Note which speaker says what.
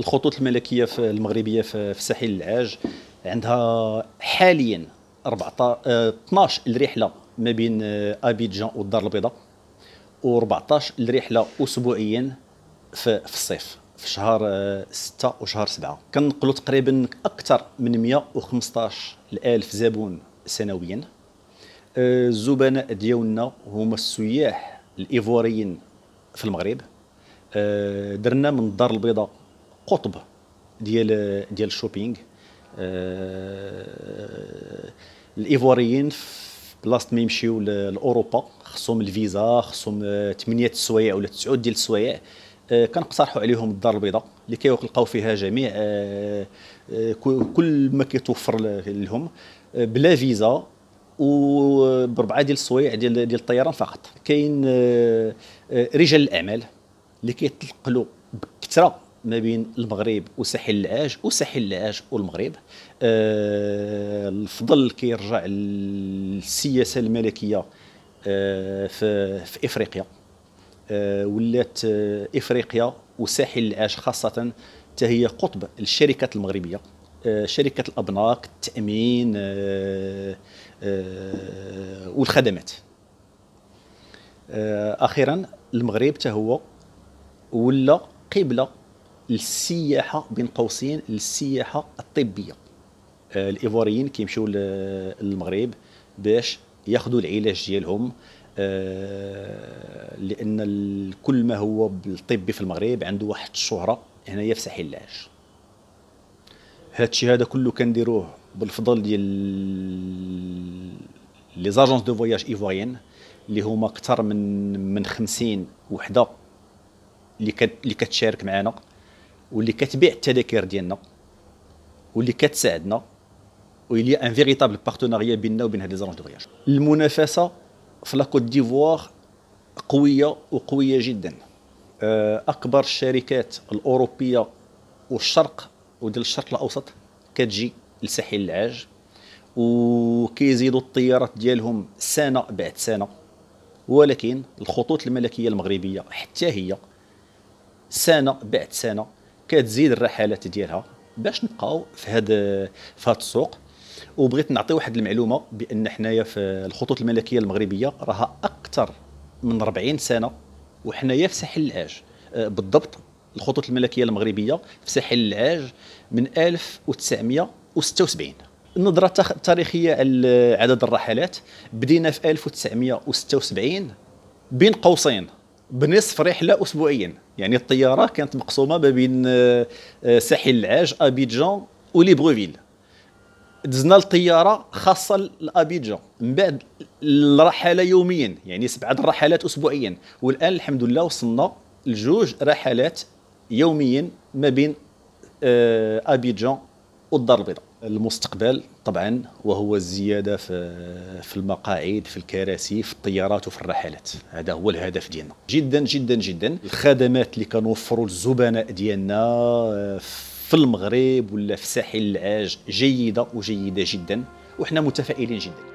Speaker 1: الخطوط الملكيه في المغربيه في ساحل العاج عندها حاليا 12 آه، الرحله ما بين آه، أبيدجان والدار البيضاء و14 الرحله اسبوعيا في, الصيف في شهر 6 آه، وشهر 7 كنقلوا تقريبا اكثر من 115 ألف زبون سنويا الزبناء ديالنا هما السياح الايفواريين في المغرب درنا من الدار البيضاء قطب ديال ديال الشوبينغ آه، الايفواريين بلاصه ما يمشيو لاوروبا خصهم الفيزا خصهم 8 آه، السوايع ولا 9 ديال السوايع آه، كنقترحوا عليهم الدار البيضاء اللي كيلقاو فيها جميع كل ما كيتوفر لهم بلا فيزا وبربعه ديال السوايع ديال ديال الطيران فقط كاين رجال الاعمال اللي كيتنقلوا بكثره ما بين المغرب وساحل العاج وساحل العاج والمغرب آه الفضل كيرجع للسياسه الملكيه آه في, في افريقيا آه ولات آه، افريقيا وساحل العاج خاصه هي قطب الشركات المغربيه آه، شركه الابناك التامين آه، والخدمات اخيرا المغرب حتى هو ولا قبله السياحه بين قوسين السياحه الطبيه آه، الايفواريين كيمشيو للمغرب باش ياخذوا العلاج ديالهم آه، لان كل ما هو بالطبي في المغرب عنده واحد الشهره هنايا في ساحل العاج هادشي هذا كله كنديروه بالفضل ديال لي زاجونس دو فواياج ايفوريين اللي هما اكثر من من 50 وحده اللي كتشارك معنا واللي كتبيع التذاكر ديالنا واللي كتساعدنا ويلي ان فيريتابل بارتناريا بيننا وبين هاد لي زاجونس دو فياج المنافسه في لاكوت ديفوار قويه وقويه جدا آه، اكبر الشركات الاوروبيه والشرق وديال الشرق الاوسط كتجي لساحل العاج وكيزيدوا الطيارات ديالهم سنه بعد سنه ولكن الخطوط الملكيه المغربيه حتى هي سنه بعد سنه كتزيد الرحلات ديالها باش نبقاو في هذا في هذا السوق وبغيت نعطي واحد المعلومه بان حنايا في الخطوط الملكيه المغربيه راها اكثر من 40 سنه وحنايا في ساحل العاج أه، بالضبط الخطوط الملكيه المغربيه في ساحل العاج من 1976 النظرة التاريخية على عدد الرحلات بدينا في 1976 بين قوسين بنصف رحله اسبوعيا يعني الطياره كانت مقسومه ما بين آه، آه، ساحل العاج ابيجان وليبروفيل دزنا الطياره خاصه لابيجان من بعد الرحله يوميا يعني سبعه رحلات اسبوعيا والان الحمد لله وصلنا لجوج رحلات يوميا ما بين آه، ابيجان والدار البيضاء المستقبل طبعا وهو الزياده في في المقاعد في الكراسي في الطيارات وفي الرحلات هذا هو الهدف ديالنا جدا جدا جدا الخدمات اللي كنوفروا للزبناء ديالنا آه، في المغرب ولا في ساحل العاج جيده وجيده جدا وحنا متفائلين جدا